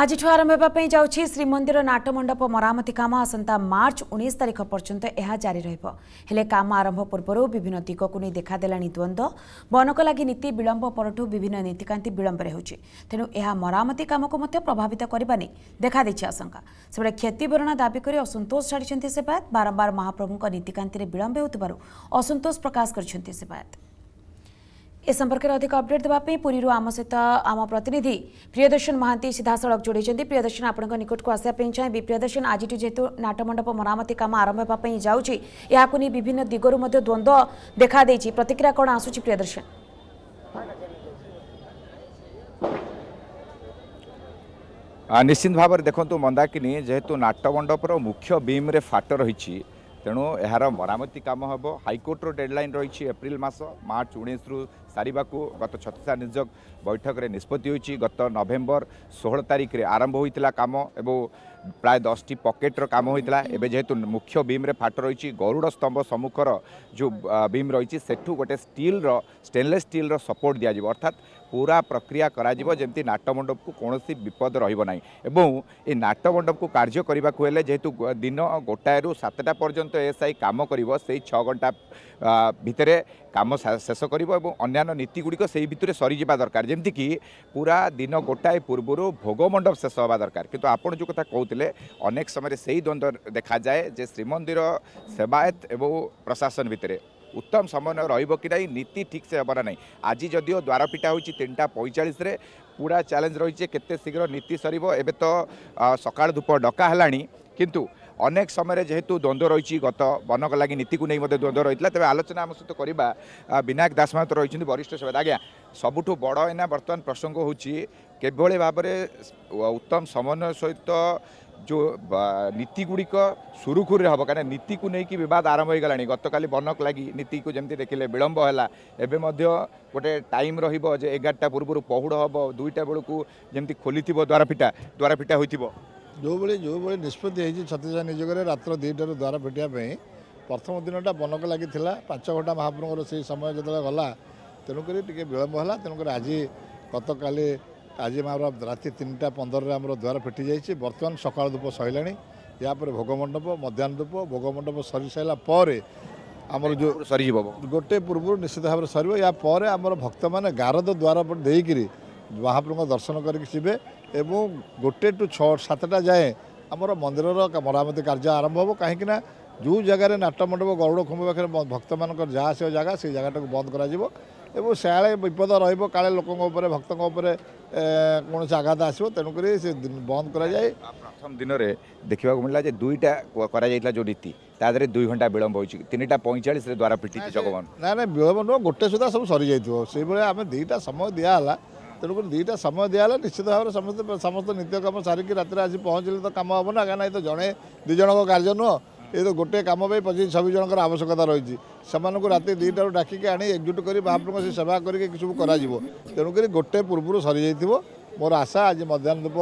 ଆଜିଠୁ ଆରମ୍ଭ ହେବା ପାଇଁ ଯାଉଛି ଶ୍ରୀମନ୍ଦିର ନାଟମଣ୍ଡପ ମରାମତି କାମ ଆସନ୍ତା ମାର୍ଚ୍ଚ ଉଣେଇଶ ତାରିଖ ପର୍ଯ୍ୟନ୍ତ ଏହା ଜାରି ରହିବ ହେଲେ କାମ ଆରମ୍ଭ ପୂର୍ବରୁ ବିଭିନ୍ନ ଦିଗକୁ ନେଇ ଦେଖାଦେଲାଣି ଦ୍ୱନ୍ଦ୍ୱ ବନକ ଲାଗି ନୀତି ବିଳମ୍ବ ପରଠୁ ବିଭିନ୍ନ ନୀତିକାନ୍ତି ବିଳମ୍ବରେ ହେଉଛି ତେଣୁ ଏହା ମରାମତି କାମକୁ ମଧ୍ୟ ପ୍ରଭାବିତ କରିବା ନେଇ ଦେଖାଦେଇଛି ଆଶଙ୍କା ସେବେଳେ କ୍ଷତିଭରଣା ଦାବି କରି ଅସନ୍ତୋଷ ଛାଡ଼ିଛନ୍ତି ସେବାୟତ ବାରମ୍ବାର ମହାପ୍ରଭୁଙ୍କ ନୀତିକାନ୍ତିରେ ବିଳମ୍ବ ହେଉଥିବାରୁ ଅସନ୍ତୋଷ ପ୍ରକାଶ କରିଛନ୍ତି ସେବାୟତ এ সম্পর্কে অধিক অপডেট দেওয়া পুরী আম সহ আম প্রতিনিধি প্রিয়দর্শন মহান্তি সিধাসলখ যোড়াই প্রিয়দর্শন আপনার নিকটক আসা চাইবি প্রিয়দর্শন আজ যেহেতু নাটমণ্ডপ মরামতি কাম আরম্ভ হওয়া যাচ্ছি এখন বিভিন্ন দিগর দ্বন্দ্ব দেখা দিয়েছে প্রতিক্রিয়া কম আসুচি প্রিয়দর্শন নিশ্চিত ভাবে দেখুন মন্দাকিনী যেহেতু নাটমণ্ডপর মুখ্য বিম্রে ফাট রয়েছে তেণু এর মরামতি কাম হব হাইকোর্টর ডেডলাইন রয়েছে এপ্রিল মাস মার্চ উনিশ ସାରିବାକୁ ଗତ ଛତିଶା ନିଯୋଗ ବୈଠକରେ ନିଷ୍ପତ୍ତି ହୋଇଛି ଗତ ନଭେମ୍ବର ଷୋହଳ ତାରିଖରେ ଆରମ୍ଭ ହୋଇଥିଲା କାମ ଏବଂ ପ୍ରାୟ ଦଶଟି ପକେଟ୍ର କାମ ହୋଇଥିଲା ଏବେ ଯେହେତୁ ମୁଖ୍ୟ ବିମ୍ରେ ଫାଟ ରହିଛି ଗରୁଡ଼ ସ୍ତମ୍ଭ ସମ୍ମୁଖର ଯେଉଁ ବିମ୍ ରହିଛି ସେଠୁ ଗୋଟେ ଷ୍ଟିଲ୍ର ଷ୍ଟେନ୍ଲେସ୍ ଷ୍ଟିଲ୍ର ସପୋର୍ଟ ଦିଆଯିବ ଅର୍ଥାତ୍ पूरा प्रक्रिया करमि नाटमण्डप को कौन विपद रही ए नाटमण्डप को कार्य करने को जेहेतु दिन गोटाए सातटा पर्यंत आई कम कर घंटा भितर कम शेष कर अन्य नीतिगुड़िक से दरकार जमीक पूरा दिन गोटाए पूर्वर भोगमंडप शेष होगा दरकार किंतु आपण जो कथा कहते अनेक समय से ही द्वंद्व देखा जाए जे श्रीमंदिर सेवायत और प्रशासन भितर ଉତ୍ତମ ସମନ୍ୱୟ ରହିବ କି ନାହିଁ ନୀତି ଠିକ୍ସେ ହେବାର ନାହିଁ ଆଜି ଯଦିଓ ଦ୍ୱାରପିଟା ହେଉଛି ତିନିଟା ପଇଁଚାଳିଶରେ ପୁରା ଚ୍ୟାଲେଞ୍ଜ ରହିଛି କେତେ ଶୀଘ୍ର ନୀତି ସରିବ ଏବେ ତ ସକାଳ ଧୂପ ଡକା ହେଲାଣି କିନ୍ତୁ ଅନେକ ସମୟରେ ଯେହେତୁ ଦ୍ୱନ୍ଦ୍ୱ ରହିଛି ଗତ ବନକଲାଗି ନୀତିକୁ ନେଇ ମଧ୍ୟ ଦ୍ୱନ୍ଦ୍ୱ ରହିଥିଲା ତେବେ ଆଲୋଚନା ଆମ ସହିତ କରିବା ବିନାୟକ ଦାସମାତ ରହିଛନ୍ତି ବରିଷ୍ଠ ସେବା ଆଜ୍ଞା ସବୁଠୁ ବଡ଼ ଏଇନା ବର୍ତ୍ତମାନ ପ୍ରସଙ୍ଗ ହେଉଛି କିଭଳି ଭାବରେ ଉତ୍ତମ ସମନ୍ୱୟ ସହିତ ଯେଉଁ ନୀତିଗୁଡ଼ିକ ସୁରୁଖୁରୁରେ ହେବ କାରଣ ନୀତିକୁ ନେଇକି ବିବାଦ ଆରମ୍ଭ ହୋଇଗଲାଣି ଗତକାଲି ବନକ ଲାଗି ନୀତିକୁ ଯେମିତି ଦେଖିଲେ ବିଳମ୍ବ ହେଲା ଏବେ ମଧ୍ୟ ଗୋଟେ ଟାଇମ୍ ରହିବ ଯେ ଏଗାରଟା ପୂର୍ବରୁ ପହୁଡ଼ ହେବ ଦୁଇଟା ବେଳକୁ ଯେମିତି ଖୋଲିଥିବ ଦ୍ୱାରପିଟା ଦ୍ୱାରପିଟା ହୋଇଥିବ ଯେଉଁଭଳି ଯେଉଁଭଳି ନିଷ୍ପତ୍ତି ହେଇଛି ଛତିଶଗଡ଼ ନିଯୋଗରେ ରାତ୍ର ଦୁଇଟାରୁ ଦ୍ୱାର ଫିଟିବା ପାଇଁ ପ୍ରଥମ ଦିନଟା ବନକ ଲାଗିଥିଲା ପାଞ୍ଚ ଘଣ୍ଟା ମହାପ୍ରଭୁଙ୍କର ସେହି ସମୟ ଯେତେବେଳେ ଗଲା ତେଣୁକରି ଟିକିଏ ବିଳମ୍ବ ହେଲା ତେଣୁକରି ଆଜି ଗତକାଲି ଆଜି ଆମର ରାତି ତିନିଟା ପନ୍ଦରରେ ଆମର ଦ୍ୱାର ଫିଟି ଯାଇଛି ବର୍ତ୍ତମାନ ସକାଳ ଧୂପ ସରିଲାଣି ଏହାପରେ ଭୋଗମଣ୍ଡପ ମଧ୍ୟାହ୍ନ ଧୂପ ଭୋଗମଣ୍ଡପ ସରିସାରିଲା ପରେ ଆମର ଯେଉଁ ସରିଯିବ ଗୋଟେ ପୂର୍ବରୁ ନିଶ୍ଚିତ ଭାବରେ ସରିବ ଏହା ପରେ ଆମର ଭକ୍ତମାନେ ଗାରଦ ଦ୍ୱାର ଦେଇକରି ମହାପ୍ରଭୁଙ୍କ ଦର୍ଶନ କରିକି ଯିବେ ଏବଂ ଗୋଟେ ଟୁ ଛଅ ସାତଟା ଯାଏଁ ଆମର ମନ୍ଦିରର ମରାମତି କାର୍ଯ୍ୟ ଆରମ୍ଭ ହେବ କାହିଁକିନା ଯେଉଁ ଜାଗାରେ ନାଟମଣ୍ଡପ ଗରୁଡ଼ ଖୁମ୍ବ ପାଖରେ ଭକ୍ତମାନଙ୍କର ଯାହା ଆସିବା ଜାଗା ସେଇ ଜାଗାଟାକୁ ବନ୍ଦ କରାଯିବ ଏବଂ ସେଆଳେ ବିପଦ ରହିବ କାଳେ ଲୋକଙ୍କ ଉପରେ ଭକ୍ତଙ୍କ ଉପରେ କୌଣସି ଆଘାତ ଆସିବ ତେଣୁକରି ସେ ବନ୍ଦ କରାଯାଏ ପ୍ରଥମ ଦିନରେ ଦେଖିବାକୁ ମିଳିଲା ଯେ ଦୁଇଟା କରାଯାଇଥିଲା ଯେଉଁ ନୀତି ତା ଦେହରେ ଦୁଇ ଘଣ୍ଟା ବିଳମ୍ବ ହୋଇଛି ତିନିଟା ପଇଁଚାଳିଶରେ ଦ୍ୱାରା ପିଟିଛି ଜଗବାନ ନା ନା ବିଳମ୍ବ ନୁହଁ ଗୋଟେ ସୁଦ୍ଧା ସବୁ ସରିଯାଇଥିବ ସେଇଭଳିଆ ଆମେ ଦୁଇଟା ସମୟ ଦିଆହେଲା ତେଣୁକରି ଦୁଇଟା ସମୟ ଦିଆହେଲା ନିଶ୍ଚିତ ଭାବରେ ସମସ୍ତେ ସମସ୍ତ ନିତ୍ୟକର୍ମ ସାରିକି ରାତିରେ ଆସି ପହଞ୍ଚିଲେ ତ କାମ ହେବ ନା କାହିଁକିନା ଏ ତ ଜଣେ ଦୁଇ ଜଣଙ୍କ କାର୍ଯ୍ୟ ନୁହଁ ଏଇ ଗୋଟେ କାମ ପାଇଁ ପଚିଶ ଛବିଶ ଜଣଙ୍କର ଆବଶ୍ୟକତା ରହିଛି ସେମାନଙ୍କୁ ରାତି ଦୁଇଟାରୁ ଡାକିକି ଆଣି ଏକଜୁଟ କରି ମହାପ୍ରଭୁଙ୍କ ସେ ସେବା କରିକି କିଛି କରାଯିବ ତେଣୁକରି ଗୋଟେ ପୂର୍ବରୁ ସରିଯାଇଥିବ ମୋର ଆଶା ଆଜି ମଧ୍ୟାହ୍ନ ଧୂପ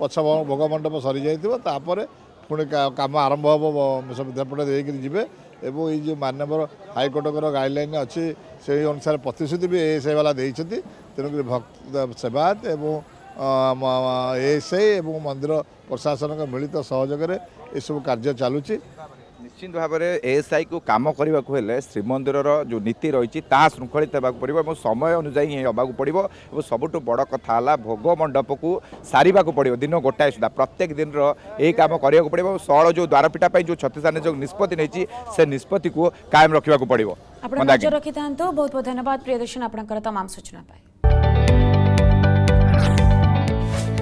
ପଛ ଭୋଗ ମଣ୍ଡପ ସରିଯାଇଥିବ ତାପରେ ପୁଣି କାମ ଆରମ୍ଭ ହେବ ସେପଟେ ଦେଇକିରି ଯିବେ ଏବଂ ଏଇ ଯେଉଁ ମାନ୍ୟବର ହାଇକୋର୍ଟଙ୍କର ଗାଇଡ଼ଲାଇନ୍ ଅଛି ସେହି ଅନୁସାରେ ପ୍ରତିଶ୍ରୁତି ବି ଏ ସେବାଲା ଦେଇଛନ୍ତି ତେଣୁକରି ଭକ୍ତ ସେବାୟତ ଏବଂ ଏସ୍ଆଇ ଏବଂ ମନ୍ଦିର ପ୍ରଶାସନଙ୍କ ମିଳିତ ସହଯୋଗରେ ଏସବୁ କାର୍ଯ୍ୟ ଚାଲୁଛି ନିଶ୍ଚିନ୍ତ ଭାବରେ ଏଏସ୍ଆଇକୁ କାମ କରିବାକୁ ହେଲେ ଶ୍ରୀମନ୍ଦିରର ଯେଉଁ ନୀତି ରହିଛି ତାହା ଶୃଙ୍ଖଳିତ ହେବାକୁ ପଡ଼ିବ ଏବଂ ସମୟ ଅନୁଯାୟୀ ହିଁ ହେବାକୁ ପଡ଼ିବ ଏବଂ ସବୁଠୁ ବଡ଼ କଥା ହେଲା ଭୋଗ ମଣ୍ଡପକୁ ସାରିବାକୁ ପଡ଼ିବ ଦିନ ଗୋଟାଏ ସୁଦ୍ଧା ପ୍ରତ୍ୟେକ ଦିନର ଏହି କାମ କରିବାକୁ ପଡ଼ିବ ଏବଂ ସହଳ ଯେଉଁ ଦ୍ୱାରପିଠା ପାଇଁ ଯେଉଁ ଛତିଶାନ ଯେଉଁ ନିଷ୍ପତ୍ତି ନେଇଛି ସେ ନିଷ୍ପତ୍ତିକୁ କାୟମ ରଖିବାକୁ ପଡ଼ିବ ଆପଣ ନଜର ରଖିଥାନ୍ତୁ ବହୁତ ବହୁତ ଧନ୍ୟବାଦ ପ୍ରିୟଦର୍ଶନ ଆପଣଙ୍କର ତମାମ ସୂଚନା ପାଇଁ